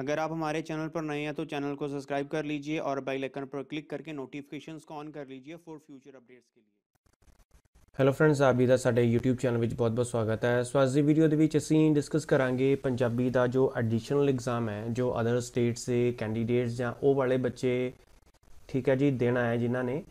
अगर आप हमारे चैनल पर नए हैं तो चैनल को सब्सक्राइब कर लीजिए और बेल आइकन पर क्लिक करके नोटिफिकेशंस को ऑन कर लीजिए फॉर फ्यूचर अपडेट्स के लिए ਹੈਲੋ ਫਰੈਂਡਸ ਆਪ ਜੀ ਦਾ ਸਾਡੇ YouTube ਚੈਨਲ ਵਿੱਚ ਬਹੁਤ-ਬਹੁਤ ਸਵਾਗਤ ਹੈ ਸੋ ਅੱਜ ਦੀ ਵੀਡੀਓ ਦੇ ਵਿੱਚ ਅਸੀਂ ਡਿਸਕਸ ਕਰਾਂਗੇ ਪੰਜਾਬੀ ਦਾ ਜੋ ਐਡੀਸ਼ਨਲ ਐਗਜ਼ਾਮ ਹੈ ਜੋ ਅਦਰ ਸਟੇਟਸ ਦੇ ਕੈਂਡੀਡੇਟਸ ਜਾਂ ਉਹ ਵਾਲੇ ਬੱਚੇ ਠੀਕ ਹੈ ਜੀ ਦੇਣਾ ਹੈ ਜਿਨ੍ਹਾਂ ਨੇ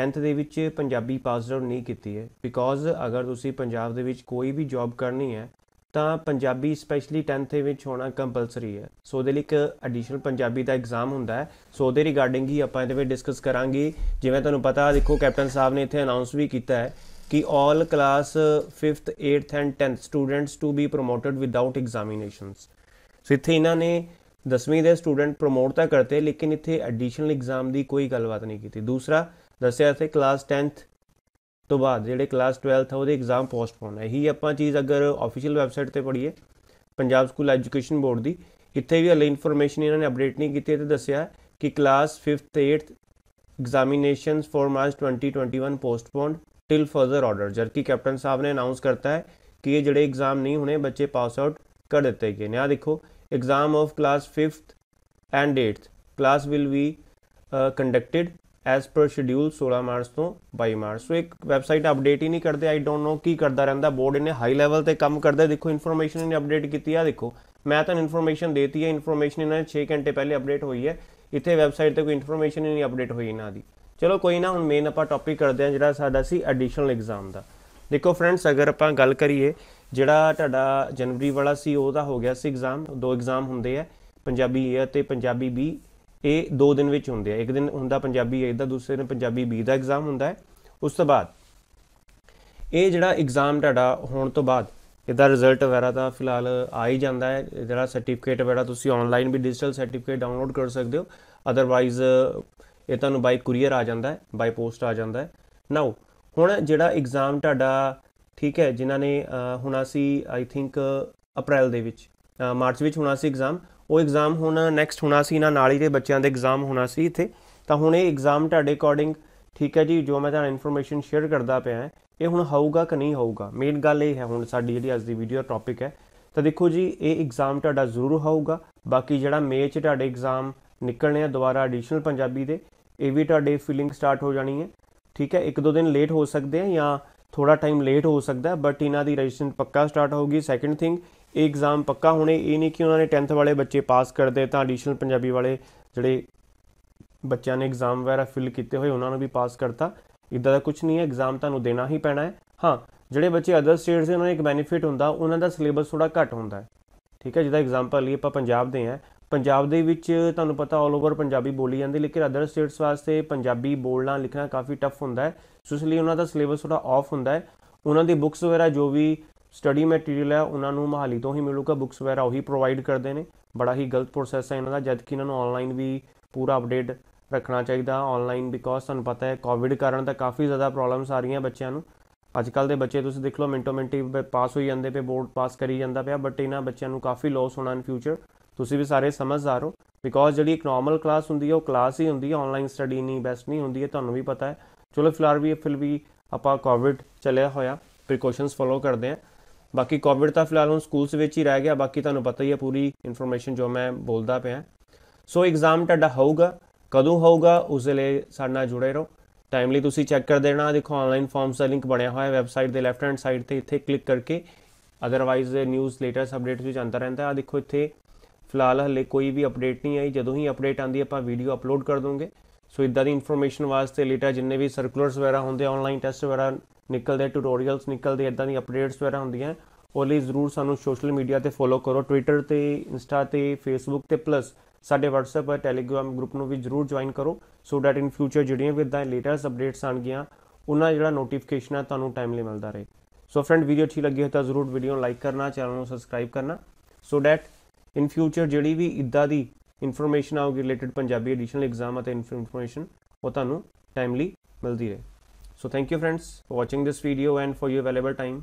10th ਦੇ ਵਿੱਚ ਪੰਜਾਬੀ ਪਾਸ ਆਊਟ ਨਹੀਂ ਕੀਤੀ ਹੈ ਬਿਕੋਜ਼ ਅਗਰ ਤੁਸੀਂ ਪੰਜਾਬ ਦੇ ਵਿੱਚ ਕੋਈ ਵੀ ਜੌਬ ਕਰਨੀ ਹੈ ਤਾਂ ਪੰਜਾਬੀ ਸਪੈਸ਼ਲੀ 10th ਦੇ ਵਿੱਚ ਹੋਣਾ ਕੰਪਲਸਰੀ ਹੈ ਸੋ ਦੇ ਲਈ ਇੱਕ ਐਡੀਸ਼ਨਲ ਪੰਜਾਬੀ ਦਾ ਐਗਜ਼ਾਮ ਹੁੰਦਾ ਹੈ ਸੋ ਦੇ ਰਿਗਾਰਡਿੰਗ ਹੀ ਆਪਾਂ ਇਹਦੇ ਵਿੱਚ ਡਿਸਕਸ ਕਰਾਂਗੇ ਜਿਵੇਂ ਤੁਹਾਨੂੰ ਪਤਾ ਦੇਖੋ ਕੈਪਟਨ ਸਾਹਿਬ ਨੇ ਇੱਥੇ ਅਨਾਉਂਸ ਵੀ ਕੀਤਾ ਹੈ ਕਿ all class 5th 8th and 10th students to be promoted without examinations so ਇੱਥੇ ਇਹਨਾਂ ਨੇ 10ਵੀਂ ਦੇ ਸਟੂਡੈਂਟ ਪ੍ਰੋਮੋਟ ਤਾਂ ਕਰਤੇ ਲੇਕਿਨ ਇੱਥੇ ਐਡੀਸ਼ਨਲ ਐਗਜ਼ਾਮ ਦੀ ਕੋਈ ਗੱਲਬਾਤ ਨਹੀਂ ਕੀਤੀ ਦੂਸਰਾ ਦੱਸਿਆ ਸੀ ਕਲਾਸ 10th ਤੋਂ ਬਾਅਦ ਜਿਹੜੇ ਕਲਾਸ 12th ਆ ਉਹਦੇ ਐਗਜ਼ਾਮ ਪੋਸਟਪੋਨ ਹੈ ਇਹੀ ਆਪਾਂ ਚੀਜ਼ ਅਗਰ ਅਫੀਸ਼ੀਅਲ ਵੈਬਸਾਈਟ ਤੇ ਪੜ੍ਹੀਏ ਪੰਜਾਬ ਸਕੂਲ ਐਜੂਕੇਸ਼ਨ ਬੋਰਡ ਦੀ ਇੱਥੇ ਵੀ ਹਲੇ ਇਨਫੋਰਮੇਸ਼ਨ ਇਹਨਾਂ ਨੇ ਅਪਡੇਟ ਨਹੀਂ ਕੀਤੀ ਤੇ ਦੱਸਿਆ ਕਿ ਕਲਾਸ 5th ਤੇ 8th examinations for March 2021 postponed till further order जबकि कैप्टन साहब ने अनाउंस करता है कि ये जड़े एग्ज़ाम नहीं होने बच्चे पास आउट कर देते गए यहाँ देखो exam of class fifth and eighth class will be conducted as per schedule 16 March ਤੋਂ 22 ਮਾਰਚ ਸੋ ਇੱਕ ਵੈਬਸਾਈਟ ਅਪਡੇਟ ਹੀ ਨਹੀਂ ਕਰਦੇ ਆਈ ਡੋਨਟ ਨੋ ਕੀ ਕਰਦਾ ਰਹਿੰਦਾ ਬੋਰਡ ਇਹਨੇ ਹਾਈ ਲੈਵਲ ਤੇ ਕੰਮ ਕਰਦਾ ਦੇਖੋ ਇਨਫੋਰਮੇਸ਼ਨ ਇਹਨੇ ਅਪਡੇਟ ਕੀਤੀ ਆ ਦੇਖੋ ਮੈਂ ਤਾਂ ਇਨਫੋਰਮੇਸ਼ਨ ਦੇਤੀ ਹੈ ਇਨਫੋਰਮੇਸ਼ਨ ਇਹਨਾਂ 6 ਘੰਟੇ ਪਹਿਲੇ ਅਪਡੇਟ ਹੋਈ ਹੈ ਇੱਥੇ ਵੈਬਸਾਈਟ ਤੇ ਕੋਈ ਇਨਫੋਰਮੇਸ਼ਨ ਹੀ ਨਹੀਂ ਅਪਡੇਟ ਹੋਈ ਇਹਨਾਂ ਦੀ ਚਲੋ ਕੋਈ ਨਾ ਹੁਣ ਮੇਨ ਆਪਾਂ ਟੌਪਿਕ ਕਰਦੇ ਹਾਂ ਜਿਹੜਾ ਸਾਡਾ ਸੀ ਐਡੀਸ਼ਨਲ ਐਗਜ਼ਾਮ ਦਾ ਦੇਖੋ ਫਰੈਂਡਸ ਅਗਰ ਆਪਾਂ ਗੱਲ ਕਰੀਏ ਜਿਹੜਾ ਤੁਹਾਡਾ ਜਨਵਰੀ ਵਾਲਾ ਸੀ ਉਹਦਾ ਹੋ ਗਿਆ ਸੀ ਐਗਜ਼ਾਮ ਦੋ ਐਗਜ਼ਾਮ ਹੁੰਦੇ ਆ ਪੰਜਾਬੀ A ਅਤੇ ਪੰਜਾਬੀ B ਇਹ ਦੋ ਦਿਨ ਵਿੱਚ ਹੁੰਦੇ ਆ ਇੱਕ ਦਿਨ ਹੁੰਦਾ ਪੰਜਾਬੀ A ਦਾ ਦੂਸਰੇ ਦਿਨ ਪੰਜਾਬੀ B ਦਾ ਐਗਜ਼ਾਮ ਹੁੰਦਾ ਹੈ ਉਸ ਤੋਂ ਬਾਅਦ ਇਹ ਜਿਹੜਾ ਐਗਜ਼ਾਮ ਤੁਹਾਡਾ ਹੋਣ ਤੋਂ ਬਾਅਦ ਇਹਦਾ ਰਿਜ਼ਲਟ ਵਗੈਰਾ ਤਾਂ ਫਿਲਹਾਲ ਆ ਹੀ ਜਾਂਦਾ ਹੈ ਜਿਹੜਾ ਸਰਟੀਫਿਕੇਟ ਵਗੈਰਾ ਤੁਸੀਂ ਆਨਲਾਈਨ ਵੀ ਡਿਜੀਟਲ ਸਰਟੀਫਿਕੇਟ ਡਾਊਨਲੋਡ ਕਰ ਸਕਦੇ ਹੋ ਅਦਰਵਾਈਜ਼ ਇਹ ਤੁਹਾਨੂੰ ਬਾਈ ਕੁਰੀਅਰ ਆ ਜਾਂਦਾ ਹੈ ਬਾਈ ਪੋਸਟ ਆ ਜਾਂਦਾ ਹੈ ਨਾਓ ਹੁਣ ਜਿਹੜਾ ਐਗਜ਼ਾਮ ਤੁਹਾਡਾ ਠੀਕ ਹੈ ਜਿਨ੍ਹਾਂ ਨੇ ਹੁਣ ਅਸੀਂ ਆਈ ਥਿੰਕ ਅਪ੍ਰੈਲ ਦੇ ਵਿੱਚ ਮਾਰਚ ਵਿੱਚ ਹੋਣਾ ਸੀ ਐਗਜ਼ਾਮ ਉਹ ਐਗਜ਼ਾਮ ਹੁਣ ਨੈਕਸਟ ਹੋਣਾ ਸੀ ਨਾ ਨਾਲ ਹੀ ਦੇ ਬੱਚਿਆਂ ਦੇ ਐਗਜ਼ਾਮ ਹੋਣਾ ਸੀ ਇੱਥੇ ਤਾਂ ਹੁਣ ਇਹ ਐਗਜ਼ਾਮ ਤੁਹਾਡੇ ਅਕੋਰਡਿੰਗ ਠੀਕ ਹੈ ਜੀ ਜੋ ਮੈਂ ਤੁਹਾਨੂੰ ਇਨਫੋਰਮੇਸ਼ਨ ਸ਼ੇਅਰ ਕਰਦਾ ਪਿਆ ਇਹ ਹੁਣ ਹੋਊਗਾ ਕਿ ਨਹੀਂ ਹੋਊਗਾ ਮੇਨ ਗੱਲ ਇਹ ਹੈ ਹੁਣ ਸਾਡੀ ਜਿਹੜੀ ਅੱਜ ਦੀ ਵੀਡੀਓ ਟੌਪਿਕ ਹੈ ਤਾਂ ਦੇਖੋ ਜੀ ਇਹ ਐਗਜ਼ਾਮ ਤੁਹਾਡਾ ਜ਼ਰੂਰ ਹੋਊਗਾ ਬਾਕੀ ਜਿਹੜਾ ਮੇ ਚ ਤੁਹਾਡੇ ਐਗਜ਼ਾਮ ਨਿਕਲਣੇ ਆ ਦੁਬਾਰਾ ਐਡੀਸ਼ਨਲ ਪੰਜਾਬੀ ਦੇ ਇਹ ਵੀ ਤੁਹਾਡੇ ਫੀਲਿੰਗ ਸਟਾਰਟ ਹੋ ਜਾਣੀ ਹੈ ਠੀਕ ਹੈ ਇੱਕ ਦੋ ਦਿਨ ਲੇਟ ਹੋ ਸਕਦੇ ਆ ਜਾਂ ਥੋੜਾ ਟਾਈਮ ਲੇਟ ਹੋ ਸਕਦਾ ਬਟ ਇਹਨਾਂ ਦੀ ਰਜਿਸਟ੍ਰੇਸ਼ਨ ਪੱਕਾ ਸਟਾਰਟ ਹੋਊਗੀ ਸੈਕੰਡ ਥਿੰਗ ਇਹ ਐਗਜ਼ਾਮ ਪੱਕਾ ਹੋਣੇ ਇਹ ਨਹੀਂ ਕਿ ਉਹਨਾਂ ਨੇ 10th ਵਾਲੇ ਬੱਚੇ ਪਾਸ ਕਰਦੇ ਤਾਂ ਐਡੀਸ਼ਨਲ ਪੰਜਾਬੀ ਵਾਲੇ ਜਿਹੜੇ ਬੱਚਿਆਂ ਨੇ ਐਗਜ਼ਾਮ ਵਗੈਰਾ ਫਿਲ ਕੀਤੇ ਹੋਏ ਉਹਨਾਂ ਨੂੰ ਵੀ ਪਾਸ ਕਰਤਾ ਇਦਾਂ ਦਾ ਕੁਝ ਨਹੀਂ ਹੈ ਐਗਜ਼ਾਮ ਤੁਹਾਨੂੰ ਦੇਣਾ ਹੀ ਪੈਣਾ ਹੈ ਹਾਂ ਜਿਹੜੇ ਬੱਚੇ ਅਦਰ ਸਟੇਟਸ ਦੇ ਉਹਨਾਂ ਨੂੰ ਇੱਕ ਬੈਨੀਫਿਟ ਹੁੰਦਾ ਉਹਨਾਂ ਦਾ ਸਿਲੇਬਸ ਥੋੜਾ ਘੱਟ ਹੁੰਦਾ ਹੈ ਠੀਕ ਹੈ ਜਿਹਦਾ ਐਗਜ਼ਾਮਪਲ ਲਈ ਆਪਾਂ ਪੰਜਾਬ ਦੇ ਆ ਪੰਜਾਬ ਦੇ ਵਿੱਚ ਤੁਹਾਨੂੰ ਪਤਾ ਆਲ ਓਵਰ ਪੰਜਾਬੀ ਬੋਲੀ ਜਾਂਦੀ ਲੇਕਿਨ ਅਦਰ ਸਟੇਟਸ ਵਾਸਤੇ ਪੰਜਾਬੀ ਬੋਲਣਾ ਲਿਖਣਾ ਕਾਫੀ ਟਫ ਹੁੰਦਾ ਹੈ ਸੋ ਇਸ ਲਈ ਉਹਨਾਂ ਦਾ ਸਿਲੇਬਸ ਥੋੜਾ ਆਫ ਹੁੰਦਾ ਹੈ ਉਹਨਾਂ ਦੀ ਬੁੱਕਸ ਵਗੈਰਾ ਜੋ ਵੀ ਸਟੱਡੀ ਮਟੀਰੀਅਲ ਹੈ ਉਹਨਾਂ ਨੂੰ ਮਹਾਲੀ ਤੋਂ ਹੀ ਮਿਲੂਗਾ ਬੁੱਕਸ ਵਗੈਰਾ ਉਹੀ ਪ੍ਰੋਵਾਈਡ ਕਰਦੇ ਨੇ ਬੜਾ ਹੀ ਗਲਤ ਪ੍ਰੋਸੈਸ ਹੈ ਇਹਨਾਂ ਦਾ ਜਦ ਕਿ ਇਹਨਾਂ ਨੂੰ ਆਨਲਾਈਨ ਵੀ ਪੂਰਾ ਅਪਡੇਟ ਰੱਖਣਾ ਚਾਹੀਦਾ ਆਨਲਾਈਨ ਬਿਕੋਜ਼ ਤੁਹਾਨੂੰ ਪਤਾ ਹੈ ਕੋਵਿਡ ਕਾਰਨ ਤਾਂ ਕਾਫੀ ਜ਼ਿਆਦਾ ਪ੍ਰੋਬਲਮਸ ਆ ਰਹੀਆਂ ਬੱਚਿਆਂ ਨੂੰ ਅੱਜ ਕੱਲ ਦੇ ਬੱਚੇ ਤੁਸੀਂ ਦੇਖ ਲਓ ਮਿੰਟੋ ਮਿੰਟੀ ਪਾਸ ਹੋਈ ਜਾਂਦੇ ਪਏ ਬੋਰਡ ਪਾਸ ਕਰੀ ਜਾਂਦਾ ਪਿਆ ਬਟ ਇਹਨਾਂ ਬੱਚਿਆਂ ਨੂੰ ਕਾਫੀ ਲਾਸ ਹੋਣਾ ਇਨ ਫਿਊਚਰ ਤੁਸੀਂ ਵੀ ਸਾਰੇ ਸਮਝਦਾਰ ਹੋ ਬਿਕੋਜ਼ ਜਿਹੜੀ ਇੱਕ ਨਾਰਮਲ ਕਲਾਸ ਹੁੰਦੀ ਹੈ ਉਹ ਕਲਾਸ ਹੀ ਹੁੰਦੀ ਹੈ ਆਨਲਾਈਨ ਸਟੱਡੀ ਨਹੀਂ ਬੈਸਟ ਨਹੀਂ ਹੁੰਦੀ ਹੈ ਤੁਹਾਨੂੰ ਵੀ ਪਤਾ ਹੈ ਚਲੋ ਫਿਲਹਾਲ ਵੀ ਫਿਰ ਵੀ ਆਪਾਂ ਕੋਵਿਡ ਚੱਲਿਆ ਹੋਇਆ ਪ੍ਰੀਕਾਸ਼ਨਸ ਫੋਲੋ ਕਰਦੇ ਆਂ ਬਾਕੀ ਕੋਵਿਡ ਤਾਂ ਫਿਲਹਾਲ ਹੁਣ ਸਕੂਲਸ ਵਿੱਚ ਹੀ ਰਹਿ ਗਿਆ ਬਾਕੀ ਤੁਹਾਨੂੰ ਪਤਾ ਹੀ ਹੈ ਪੂਰੀ ਇਨਫੋਰਮੇਸ਼ਨ ਜੋ ਮੈਂ ਬੋਲਦਾ ਪਿਆ ਸੋ ਐਗਜ਼ਾਮ ਤੁਹਾਡਾ ਹੋਊਗਾ ਕਦੋਂ ਹੋਊਗਾ ਉਸ ਲਈ ਸਾਡੇ ਨਾਲ ਜੁੜੇ ਰਹੋ ਟਾਈਮਲੀ ਤੁਸੀਂ ਚੈੱਕ ਕਰ ਦੇਣਾ ਦੇਖੋ ਆਨਲਾਈਨ ਫਾਰਮਸ ਦਾ ਲਿੰਕ ਬਣਿਆ ਹੋਇਆ ਹੈ ਵੈਬਸਾਈਟ ਦੇ ਲੈਫਟ ਹੈਂਡ ਸਾਈਡ ਤੇ ਇੱਥੇ ਕਲਿੱਕ ਕਰਕੇ ਅਦਰਵਾਈਜ਼ ਨਿਊਜ਼ ਲੇਟਰਸ ਅਪਡੇਟਸ ਵਿੱਚ ਜਾਂਦਾ ਰਹਿੰਦਾ ਆ ਦੇਖੋ ਇੱਥੇ ਫਿਲਹਾਲ ਹਲੇ ਕੋਈ ਵੀ ਅਪਡੇਟ ਨਹੀਂ ਆਈ ਜਦੋਂ ਹੀ ਅਪਡੇਟ ਆਂਦੀ ਆਪਾਂ ਵੀਡੀਓ ਅਪਲੋਡ ਕਰ ਦੋਗੇ ਸੋ ਇਦਾਂ ਦੀ ਇਨਫੋਰਮੇਸ਼ਨ ਵਾਸਤੇ ਲੇਟਾ ਜਿੰਨੇ ਵੀ ਸਰਕੂਲਰਸ ਵਗੈਰਾ ਹੁੰਦੇ ਆ ਆਨਲਾਈਨ ਟੈਸਟ ਵਗੈਰਾ ਨਿਕਲਦੇ ਟਿਊਟੋਰੀਅਲਸ ਨਿਕਲਦੇ ਇਦਾਂ ਦੀ ਅਪਡੇਟਸ ਵਗੈਰਾ ਹੁੰਦੀਆਂ ਉਹ ਲਈ ਜ਼ਰੂਰ ਸਾਨੂੰ ਸੋਸ਼ਲ ਮੀਡੀਆ ਤੇ ਫੋਲੋ ਕਰੋ ਟਵਿੱਟਰ ਤੇ ਇੰਸਟਾ ਤੇ ਫੇਸਬੁੱਕ ਤੇ ਪਲੱਸ ਸਾਡੇ WhatsApp ਤੇ Telegram ਗਰੁੱਪ ਨੂੰ ਵੀ ਜ਼ਰੂਰ ਜੁਆਇਨ ਕਰੋ ਸੋ ਥੈਟ ਇਨ ਫਿਊਚਰ ਜਿਹੜੀਆਂ ਵੀ ਇਦਾਂ ਲੇਟੈਸਟ ਅਪਡੇਟਸ ਆਣ ਗਿਆ ਉਹਨਾਂ ਜਿਹੜਾ ਨੋਟੀਫਿਕੇਸ਼ਨ ਆ ਤੁਹਾਨੂੰ ਟਾਈਮਲੀ ਮਿਲਦਾ ਰਹੇ ਸੋ ਫਰੈਂਡ ਵੀਡੀਓ ਠੀਕ ਲੱਗੀ ਹੋ ਤਾਂ ਜ਼ਰੂਰ ਵੀਡੀਓ ਨੂੰ ਲਾਈਕ ਕਰਨਾ ਚੈਨਲ ਨੂੰ ਸਬਸਕ੍ਰਾਈਬ ਕਰਨਾ ਸੋ ਥੈਟ ਇਨ ਫਿਊਚਰ ਜਿਹੜੀ ਵੀ ਇਦਾਂ ਦੀ ਇਨਫੋਰਮੇਸ਼ਨ ਆਉਗੀ ਰਿਲੇਟਡ ਪੰਜਾਬੀ ਐਡੀਸ਼ਨਲ ਐਗਜ਼ਾਮ ਅਤੇ ਇਨਫੋਰਮੇਸ਼ਨ ਉਹ ਤੁਹਾਨੂੰ ਟਾਈਮਲੀ ਮਿਲਦੀ ਰਹੇ so thank you friends for watching this video and for your available time